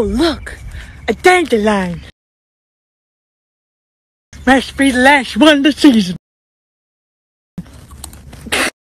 Oh, look, a dandelion. Must be the last one this season.